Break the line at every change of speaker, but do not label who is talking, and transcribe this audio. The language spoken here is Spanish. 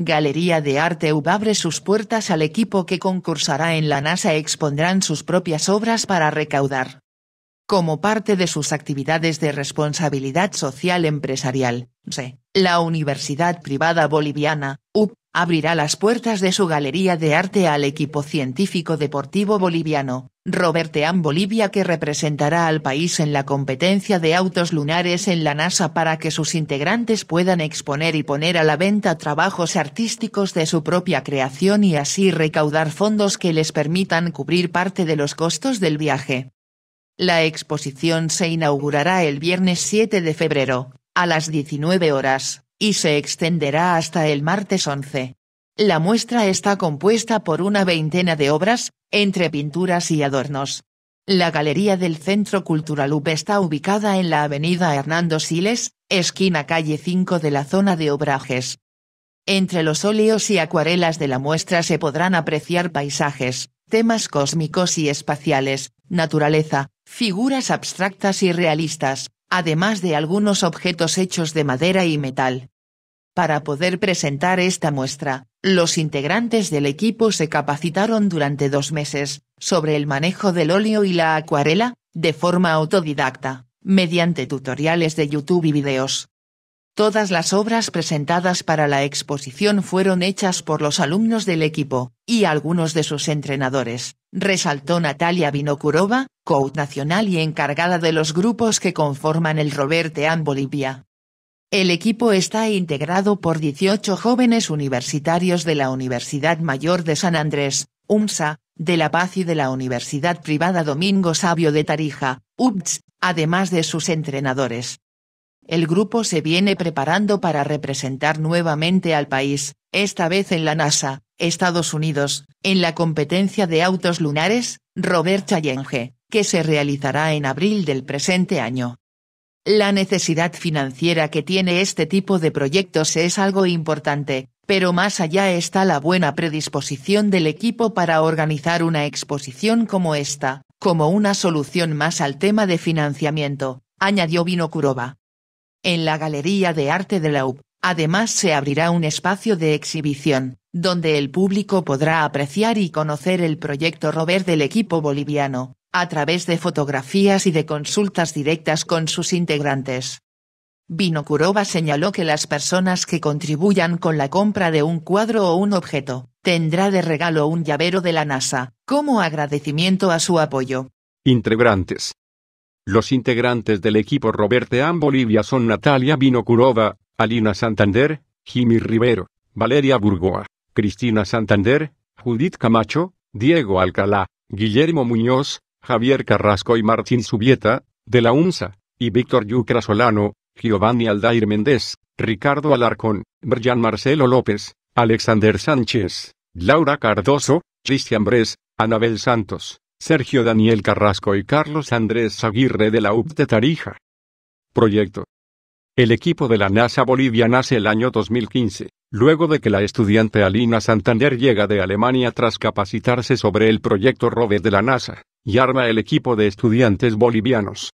Galería de Arte UB abre sus puertas al equipo que concursará en la NASA expondrán sus propias obras para recaudar. Como parte de sus actividades de responsabilidad social empresarial, la Universidad Privada Boliviana, UB, abrirá las puertas de su Galería de Arte al equipo científico deportivo boliviano, Robertean Bolivia que representará al país en la competencia de autos lunares en la NASA para que sus integrantes puedan exponer y poner a la venta trabajos artísticos de su propia creación y así recaudar fondos que les permitan cubrir parte de los costos del viaje. La exposición se inaugurará el viernes 7 de febrero, a las 19 horas, y se extenderá hasta el martes 11. La muestra está compuesta por una veintena de obras, entre pinturas y adornos. La galería del Centro Cultural UP está ubicada en la avenida Hernando Siles, esquina calle 5 de la zona de Obrajes. Entre los óleos y acuarelas de la muestra se podrán apreciar paisajes, temas cósmicos y espaciales, naturaleza, figuras abstractas y realistas, además de algunos objetos hechos de madera y metal. Para poder presentar esta muestra, los integrantes del equipo se capacitaron durante dos meses, sobre el manejo del óleo y la acuarela, de forma autodidacta, mediante tutoriales de YouTube y videos. Todas las obras presentadas para la exposición fueron hechas por los alumnos del equipo, y algunos de sus entrenadores, resaltó Natalia Vinokurova, coach nacional y encargada de los grupos que conforman el Robertean Bolivia. El equipo está integrado por 18 jóvenes universitarios de la Universidad Mayor de San Andrés, UMSA, de La Paz y de la Universidad Privada Domingo Sabio de Tarija, UBS, además de sus entrenadores. El grupo se viene preparando para representar nuevamente al país, esta vez en la NASA, Estados Unidos, en la competencia de autos lunares, Robert Challenge, que se realizará en abril del presente año. La necesidad financiera que tiene este tipo de proyectos es algo importante, pero más allá está la buena predisposición del equipo para organizar una exposición como esta, como una solución más al tema de financiamiento, añadió Vinokurova. En la Galería de Arte de la UP, además se abrirá un espacio de exhibición, donde el público podrá apreciar y conocer el proyecto Robert del equipo boliviano, a través de fotografías y de consultas directas con sus integrantes. Vinokurova señaló que las personas que contribuyan con la compra de un cuadro o un objeto, tendrá de regalo un llavero de la NASA, como agradecimiento a su apoyo.
Integrantes. Los integrantes del equipo Roberto Am Bolivia son Natalia Vinokurova, Alina Santander, Jimmy Rivero, Valeria Burgoa, Cristina Santander, Judith Camacho, Diego Alcalá, Guillermo Muñoz, Javier Carrasco y Martín Subieta, de la UNSA, y Víctor Yucra Solano, Giovanni Aldair Méndez, Ricardo Alarcón, Brian Marcelo López, Alexander Sánchez, Laura Cardoso, Cristian Bres, Anabel Santos, Sergio Daniel Carrasco y Carlos Andrés Aguirre de la UP de Tarija. Proyecto. El equipo de la NASA Bolivia nace el año 2015, luego de que la estudiante Alina Santander llega de Alemania tras capacitarse sobre el proyecto Robert de la NASA, y arma el equipo de estudiantes bolivianos.